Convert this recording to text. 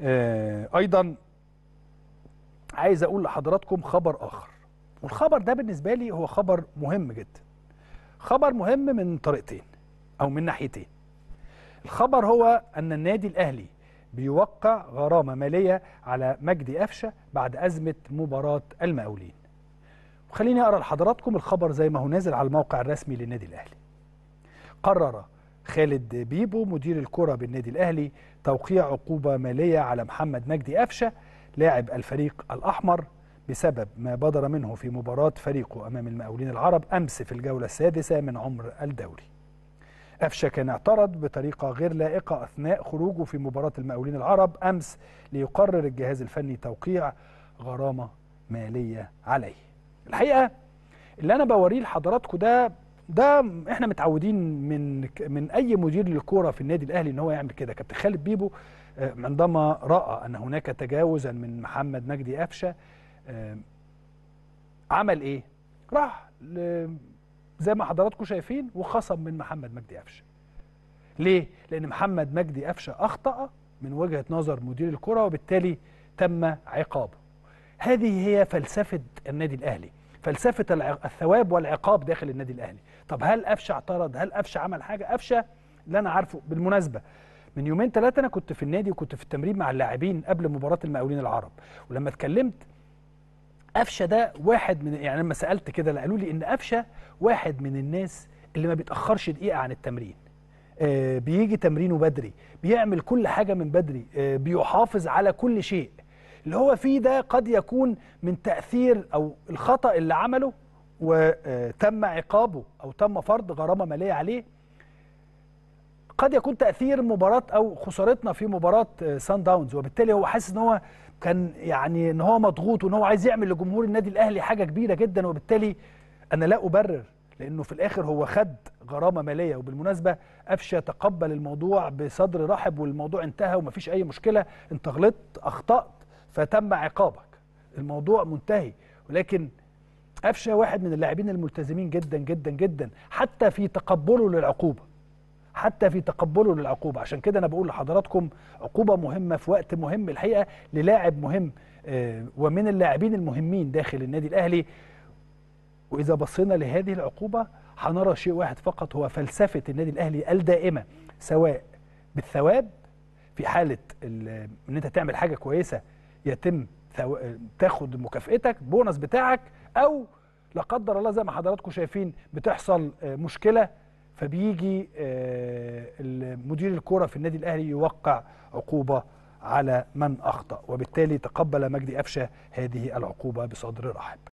آه، ايضا عايز اقول لحضراتكم خبر اخر والخبر ده بالنسبه لي هو خبر مهم جدا خبر مهم من طريقتين او من ناحيتين الخبر هو ان النادي الاهلي بيوقع غرامه ماليه على مجدي قفشه بعد ازمه مباراه المقاولين وخليني اقرا لحضراتكم الخبر زي ما هو نازل على الموقع الرسمي للنادي الاهلي قرر خالد بيبو مدير الكرة بالنادي الأهلي توقيع عقوبة مالية على محمد مجدي أفشة لاعب الفريق الأحمر بسبب ما بدر منه في مباراة فريقه أمام المقاولين العرب أمس في الجولة السادسة من عمر الدوري أفشة كان اعترض بطريقة غير لائقة أثناء خروجه في مباراة المقاولين العرب أمس ليقرر الجهاز الفني توقيع غرامة مالية عليه الحقيقة اللي أنا بوريه لحضراتكم ده ده احنا متعودين من من اي مدير للكوره في النادي الاهلي ان هو يعمل كده كابتن خالد بيبو آه، عندما راى ان هناك تجاوزا من محمد مجدي قفشه آه، عمل ايه راح زي ما حضراتكم شايفين وخصم من محمد مجدي قفشه ليه لان محمد مجدي قفشه اخطا من وجهه نظر مدير الكره وبالتالي تم عقابه هذه هي فلسفه النادي الاهلي فلسفه الثواب والعقاب داخل النادي الاهلي طب هل قفشه اعترض هل قفشه عمل حاجه قفشه اللي انا عارفه بالمناسبه من يومين ثلاثه انا كنت في النادي وكنت في التمرين مع اللاعبين قبل مباراه المقاولين العرب ولما اتكلمت قفشه ده واحد من يعني لما سالت كده قالوا لي ان قفشه واحد من الناس اللي ما بيتاخرش دقيقه عن التمرين آه بيجي تمرينه بدري بيعمل كل حاجه من بدري آه بيحافظ على كل شيء اللي هو فيه ده قد يكون من تأثير أو الخطأ اللي عمله وتم آه، عقابه أو تم فرض غرامة مالية عليه قد يكون تأثير مباراة أو خسارتنا في مباراة سان آه، داونز وبالتالي هو حاسس ان هو كان يعني ان هو مضغوط وان هو عايز يعمل لجمهور النادي الأهلي حاجة كبيرة جدا وبالتالي أنا لا أبرر لأنه في الآخر هو خد غرامة مالية وبالمناسبة قفشة تقبل الموضوع بصدر رحب والموضوع انتهى ومفيش أي مشكلة أنت غلطت أخطأت فتم عقابك الموضوع منتهي ولكن قفشه واحد من اللاعبين الملتزمين جدا جدا جدا حتى في تقبله للعقوبه حتى في تقبله للعقوبه عشان كده انا بقول لحضراتكم عقوبه مهمه في وقت مهم الحقيقه للاعب مهم آه، ومن اللاعبين المهمين داخل النادي الاهلي واذا بصينا لهذه العقوبه هنرى شيء واحد فقط هو فلسفه النادي الاهلي الدائمه سواء بالثواب في حاله ان انت تعمل حاجه كويسه يتم تاخد مكافئتك بونص بتاعك او لا قدر الله زي ما حضراتكم شايفين بتحصل آه، مشكله فبيجي آه، مدير الكوره في النادي الاهلي يوقع عقوبه على من اخطا وبالتالي تقبل مجدي قفشه هذه العقوبه بصدر رحب